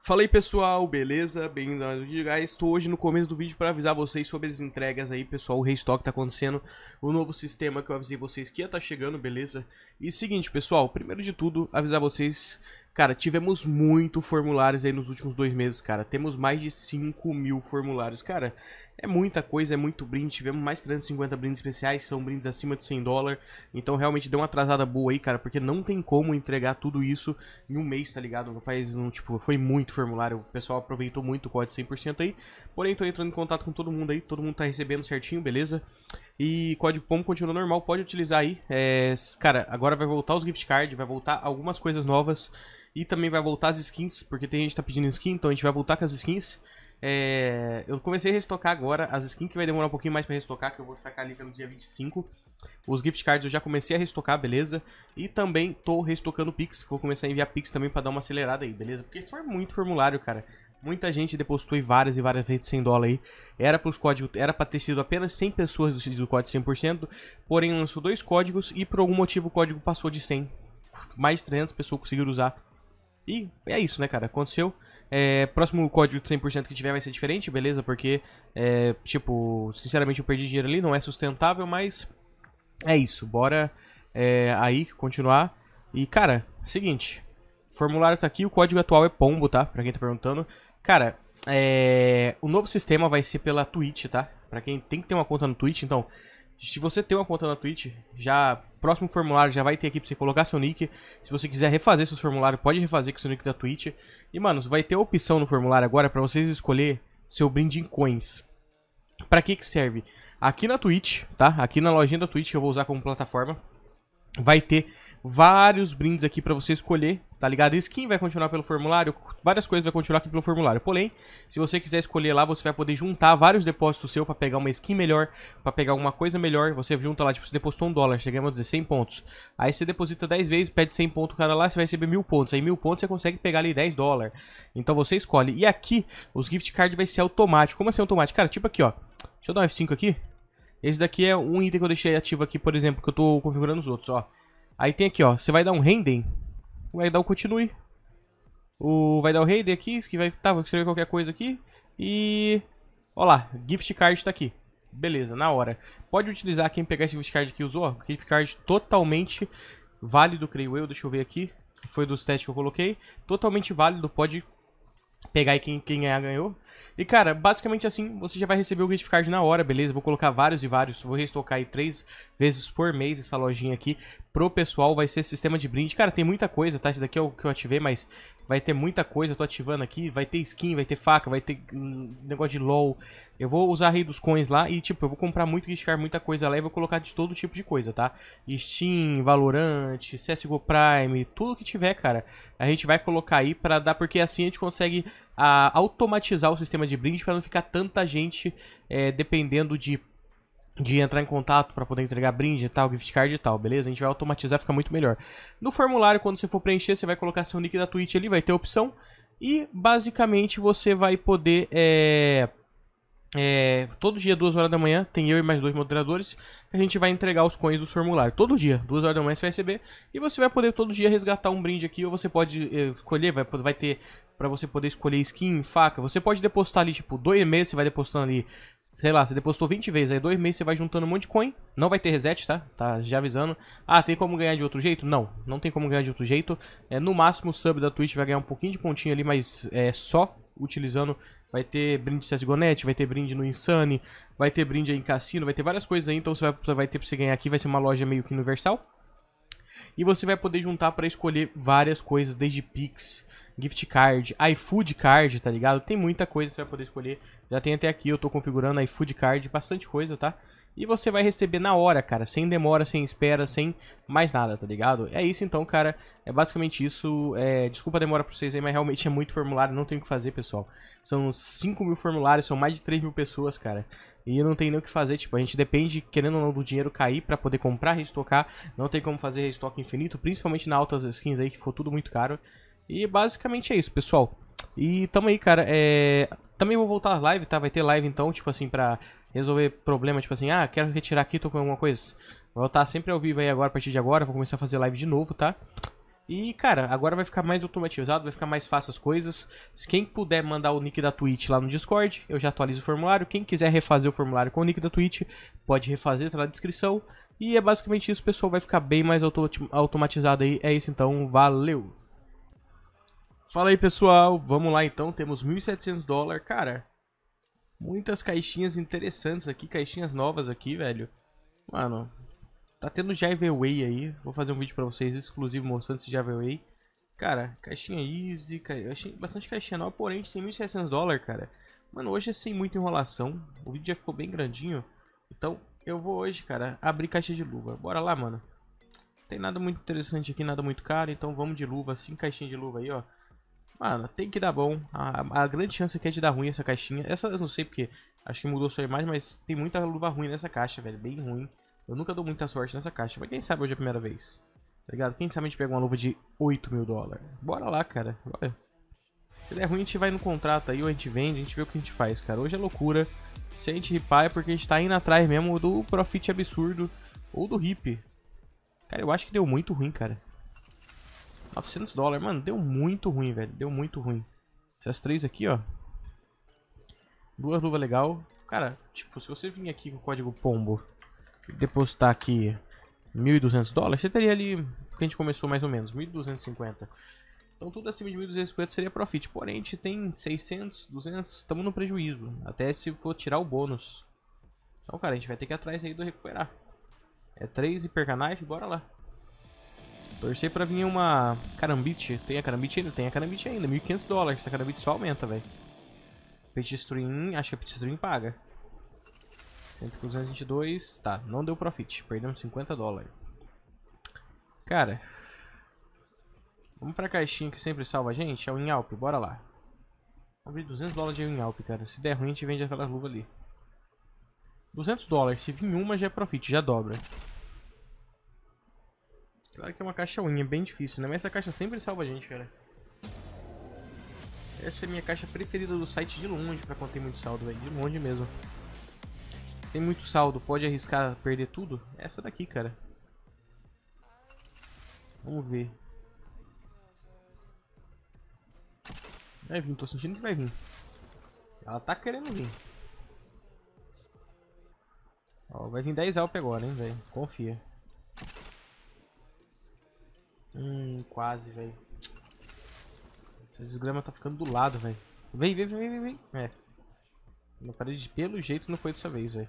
Fala aí pessoal, beleza? Bem-vindo a mais um vídeo, guys. Estou hoje no começo do vídeo para avisar vocês sobre as entregas aí, pessoal. O restock tá acontecendo, o novo sistema que eu avisei vocês que ia tá chegando, beleza? E seguinte, pessoal, primeiro de tudo, avisar vocês Cara, tivemos muito formulários aí nos últimos dois meses, cara. Temos mais de 5 mil formulários. Cara, é muita coisa, é muito brinde. Tivemos mais 350 brindes especiais, são brindes acima de 100 dólares. Então realmente deu uma atrasada boa aí, cara, porque não tem como entregar tudo isso em um mês, tá ligado? Não faz, não, tipo, foi muito formulário. O pessoal aproveitou muito o código 100% aí. Porém, tô entrando em contato com todo mundo aí, todo mundo tá recebendo certinho, beleza? E código POM continua normal, pode utilizar aí. É, cara, agora vai voltar os gift cards, vai voltar algumas coisas novas. E também vai voltar as skins, porque tem gente que tá pedindo skin, então a gente vai voltar com as skins. É, eu comecei a restocar agora as skins que vai demorar um pouquinho mais para restocar, que eu vou sacar ali pelo dia 25. Os gift cards eu já comecei a restocar, beleza? E também tô restocando Pix, vou começar a enviar Pix também para dar uma acelerada aí, beleza? Porque foi muito formulário, cara. Muita gente depositou em várias e várias vezes 100 dólares aí. Era para os códigos, era para ter sido apenas 100 pessoas do, do código 100%, porém lançou dois códigos e por algum motivo o código passou de 100. Mais 300 pessoas conseguiram usar. E é isso, né, cara? Aconteceu. É, próximo código de 100% que tiver vai ser diferente, beleza? Porque, é, tipo, sinceramente eu perdi dinheiro ali, não é sustentável, mas é isso. Bora é, aí continuar. E, cara, seguinte, formulário tá aqui, o código atual é pombo, tá? Pra quem tá perguntando. Cara, é... o novo sistema vai ser pela Twitch, tá? Pra quem tem que ter uma conta no Twitch, então... Se você tem uma conta na Twitch, já próximo formulário já vai ter aqui pra você colocar seu nick. Se você quiser refazer seu formulário, pode refazer com seu nick da Twitch. E, mano, vai ter a opção no formulário agora pra vocês escolher seu brinde em coins. Pra que que serve? Aqui na Twitch, tá? Aqui na lojinha da Twitch que eu vou usar como plataforma, vai ter vários brindes aqui pra você escolher tá ligado? Skin vai continuar pelo formulário, várias coisas vai continuar aqui pelo formulário. Porém, se você quiser escolher lá, você vai poder juntar vários depósitos seu para pegar uma skin melhor, para pegar alguma coisa melhor. Você junta lá, tipo, você depositou um dólar, você ganha, dizer, 100 pontos. Aí você deposita 10 vezes, pede 100 pontos cada lá, você vai receber mil pontos. Aí mil pontos você consegue pegar ali 10 dólares. Então você escolhe. E aqui, os gift card vai ser automático. Como assim automático? Cara, tipo aqui, ó. Deixa eu dar um F5 aqui. Esse daqui é um item que eu deixei ativo aqui, por exemplo, que eu tô configurando os outros, ó. Aí tem aqui, ó, você vai dar um rendem, vai dar o continue. O, vai dar o Raider aqui, que vai... Tá, vou escrever qualquer coisa aqui. E... Olha lá, gift card tá aqui. Beleza, na hora. Pode utilizar quem pegar esse gift card que usou. gift card totalmente válido, creio eu. Deixa eu ver aqui. Foi dos testes que eu coloquei. Totalmente válido, pode pegar aí quem, quem ganhar ganhou. E, cara, basicamente assim, você já vai receber o gift card na hora, beleza? Vou colocar vários e vários, vou restocar aí três vezes por mês essa lojinha aqui pro pessoal. Vai ser sistema de brinde. Cara, tem muita coisa, tá? Esse daqui é o que eu ativei, mas vai ter muita coisa. Eu tô ativando aqui, vai ter skin, vai ter faca, vai ter hum, negócio de LOL. Eu vou usar Rei dos Coins lá e, tipo, eu vou comprar muito gift card, muita coisa lá e vou colocar de todo tipo de coisa, tá? Steam, Valorant, CSGO Prime, tudo que tiver, cara. A gente vai colocar aí pra dar, porque assim a gente consegue a automatizar o sistema de brinde para não ficar tanta gente é, dependendo de de entrar em contato para poder entregar brinde e tal, gift card e tal, beleza? A gente vai automatizar, fica muito melhor. No formulário, quando você for preencher, você vai colocar seu nick da Twitch ali, vai ter a opção. E basicamente você vai poder é, é, todo dia, duas horas da manhã, tem eu e mais dois moderadores. A gente vai entregar os coins do formulário. Todo dia, duas horas da manhã, você vai receber. E você vai poder todo dia resgatar um brinde aqui. Ou você pode eh, escolher, vai, vai ter para você poder escolher skin, faca. Você pode depositar ali, tipo, dois meses, você vai depositando ali. Sei lá, você depositou 20 vezes, aí dois meses você vai juntando um monte de coin. Não vai ter reset, tá? Tá já avisando. Ah, tem como ganhar de outro jeito? Não, não tem como ganhar de outro jeito. É, no máximo, o sub da Twitch vai ganhar um pouquinho de pontinho ali, mas é só utilizando Vai ter brinde CSGONET, vai ter brinde no Insane, vai ter brinde em cassino, vai ter várias coisas aí. Então você vai, vai ter pra você ganhar aqui, vai ser uma loja meio que universal. E você vai poder juntar pra escolher várias coisas, desde Pix, gift card, iFood card, tá ligado? Tem muita coisa que você vai poder escolher. Já tem até aqui, eu tô configurando iFood card, bastante coisa, tá? E você vai receber na hora, cara, sem demora, sem espera, sem mais nada, tá ligado? É isso então, cara, é basicamente isso. É, desculpa a demora pra vocês aí, mas realmente é muito formulário, não tem o que fazer, pessoal. São 5 mil formulários, são mais de 3 mil pessoas, cara. E não tem nem o que fazer, tipo, a gente depende, querendo ou não, do dinheiro cair pra poder comprar, restocar. Não tem como fazer restoque infinito, principalmente na altas skins aí, que ficou tudo muito caro. E basicamente é isso, pessoal. E tamo aí, cara. É... Também vou voltar às lives, tá? Vai ter live então, tipo assim, pra resolver problema, tipo assim, ah, quero retirar aqui, tô com alguma coisa. Vou voltar sempre ao vivo aí agora, a partir de agora, vou começar a fazer live de novo, tá? E, cara, agora vai ficar mais automatizado, vai ficar mais fácil as coisas. Quem puder mandar o nick da Twitch lá no Discord, eu já atualizo o formulário. Quem quiser refazer o formulário com o nick da Twitch, pode refazer, tá na descrição. E é basicamente isso, pessoal, vai ficar bem mais automatizado aí. É isso então, valeu! Fala aí, pessoal. Vamos lá, então. Temos 1.700 dólares. Cara, muitas caixinhas interessantes aqui. Caixinhas novas aqui, velho. Mano, tá tendo Way aí. Vou fazer um vídeo pra vocês exclusivo mostrando esse Way. Cara, caixinha easy. Ca... Eu achei bastante caixinha nova, porém, tem 1.700 dólares, cara. Mano, hoje é sem muita enrolação. O vídeo já ficou bem grandinho. Então, eu vou hoje, cara, abrir caixa de luva. Bora lá, mano. Não tem nada muito interessante aqui, nada muito caro. Então, vamos de luva, assim, caixinha de luva aí, ó. Mano, tem que dar bom. A, a grande chance que é de dar ruim essa caixinha. Essa eu não sei porque. Acho que mudou sua imagem, mas tem muita luva ruim nessa caixa, velho. Bem ruim. Eu nunca dou muita sorte nessa caixa. Mas quem sabe hoje é a primeira vez. Tá ligado? Quem sabe a gente pega uma luva de 8 mil dólares. Bora lá, cara. Olha. Se der ruim, a gente vai no contrato aí, ou a gente vende, a gente vê o que a gente faz, cara. Hoje é loucura. Se a gente ripar é porque a gente tá indo atrás mesmo do profit absurdo ou do hip. Cara, eu acho que deu muito ruim, cara. 900 dólares. Mano, deu muito ruim, velho. Deu muito ruim. Essas três aqui, ó. Duas luvas legal. Cara, tipo, se você vir aqui com o código POMBO e depositar aqui 1.200 dólares, você teria ali... Porque a gente começou mais ou menos, 1.250. Então tudo acima de 1.250 seria profit. Porém, a gente tem 600, 200, estamos no prejuízo. Até se for tirar o bônus. Então, cara, a gente vai ter que ir atrás aí do recuperar. É três hipercanais, bora lá. Torcer pra vir uma carambite. Tem a carambite ainda? Tem a carambite ainda. 1.500 dólares. Essa carambite só aumenta, velho. stream. Acho que a stream paga. 222. Tá, não deu profit. Perdemos 50 dólares. Cara. Vamos pra caixinha que sempre salva a gente. É o Inhalp. Bora lá. Abrir 200 dólares de Inhalp, cara. Se der ruim, a gente vende aquela luva ali. 200 dólares. Se vir uma, já é profit. Já dobra. Claro que é uma caixa win, é bem difícil, né? Mas essa caixa sempre salva a gente, cara. Essa é a minha caixa preferida do site de longe pra conter muito saldo, velho. De longe mesmo. Tem muito saldo, pode arriscar perder tudo? Essa daqui, cara. Vamos ver. Vai vir, tô sentindo que vai vir. Ela tá querendo vir. Ó, vai vir 10 alp agora, hein, velho. Confia. Hum, quase, velho. Essa desgrama tá ficando do lado, velho. Vem, vem, vem, vem, vem. É. Na parede, pelo jeito, não foi dessa vez, velho.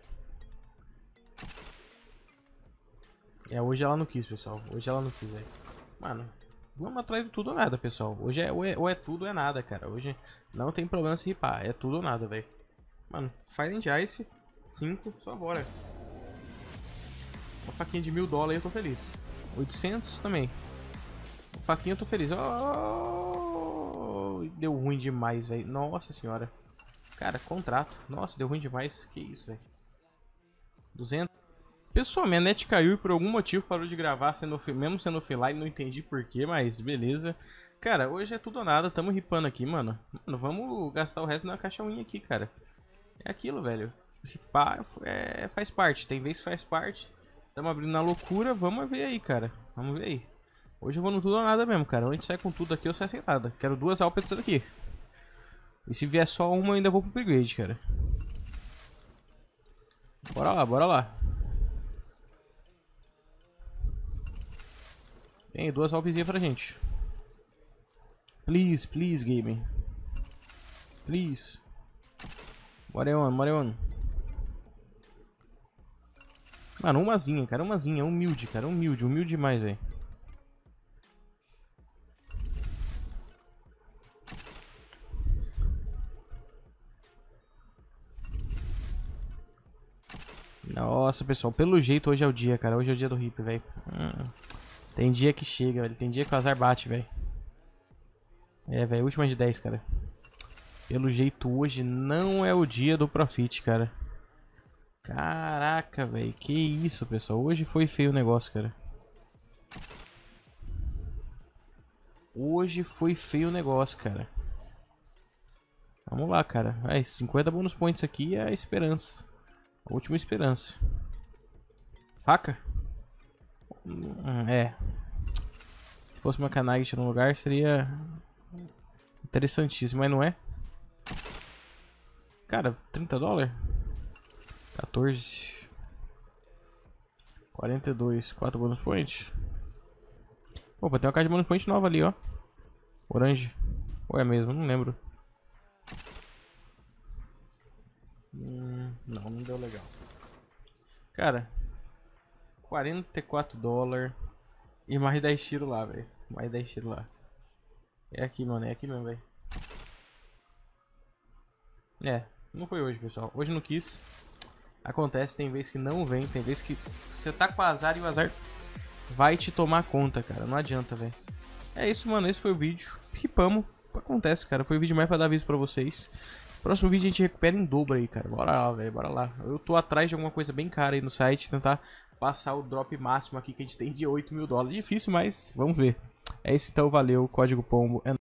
É, hoje ela não quis, pessoal. Hoje ela não quis, velho. Mano, vamos atrás de tudo ou nada, pessoal. Hoje é ou, é ou é tudo ou é nada, cara. Hoje não tem problema se ripar. É tudo ou nada, velho. Mano, Silent Ice, 5, só bora. Uma faquinha de mil dólares eu tô feliz. 800 também. Faquinha, eu tô feliz. Oh, deu ruim demais, velho. Nossa senhora. Cara, contrato. Nossa, deu ruim demais. Que isso, velho. 200. Pessoal, minha net caiu e por algum motivo parou de gravar, sendo, mesmo sendo offline, não entendi porquê, mas beleza. Cara, hoje é tudo ou nada, tamo ripando aqui, mano. Mano, vamos gastar o resto na caixa unha aqui, cara. É aquilo, velho. Ripar é, faz parte, tem vez que faz parte. Tamo abrindo na loucura, vamos ver aí, cara. Vamos ver aí. Hoje eu vou no tudo ou nada mesmo, cara. Antes sai com tudo aqui eu saio sem nada. Quero duas Alpets aqui. E se vier só uma, eu ainda vou pro upgrade, cara. Bora lá, bora lá. Tem duas alpezinhas pra gente. Please, please, game. Please. Bora on, bora on. Mano, umazinha, cara, umazinha. Humilde, cara, humilde, humilde demais, velho. Nossa, pessoal, pelo jeito hoje é o dia, cara. Hoje é o dia do hip, velho. Hum. Tem dia que chega, velho. Tem dia que o azar bate, velho. É, velho, última de 10, cara. Pelo jeito hoje não é o dia do profit, cara. Caraca, velho. Que isso, pessoal. Hoje foi feio o negócio, cara. Hoje foi feio o negócio, cara. Vamos lá, cara. Vai, 50 bonus points aqui é a esperança. Última esperança. Faca? é. Se fosse uma Kanagi no lugar, seria interessantíssimo, mas não é. Cara, 30 dólares? 14. 42. 4 bonus points. Opa, tem uma caixa de bonus points nova ali, ó. Orange. Ou é mesmo? Não lembro. Não, não deu legal. Cara, 44 dólares e mais 10 tiros lá, velho. Mais 10 tiros lá. É aqui, mano. É aqui mesmo, velho. É, não foi hoje, pessoal. Hoje não quis. Acontece, tem vez que não vem, tem vez que você tá com azar e o azar vai te tomar conta, cara. Não adianta, velho. É isso, mano. Esse foi o vídeo. Ripamos. Acontece, cara. Foi o vídeo mais pra dar aviso pra vocês. Próximo vídeo a gente recupera em dobro aí, cara. Bora lá, velho, bora lá. Eu tô atrás de alguma coisa bem cara aí no site, tentar passar o drop máximo aqui que a gente tem de 8 mil dólares. Difícil, mas vamos ver. É isso então, valeu, código pombo. É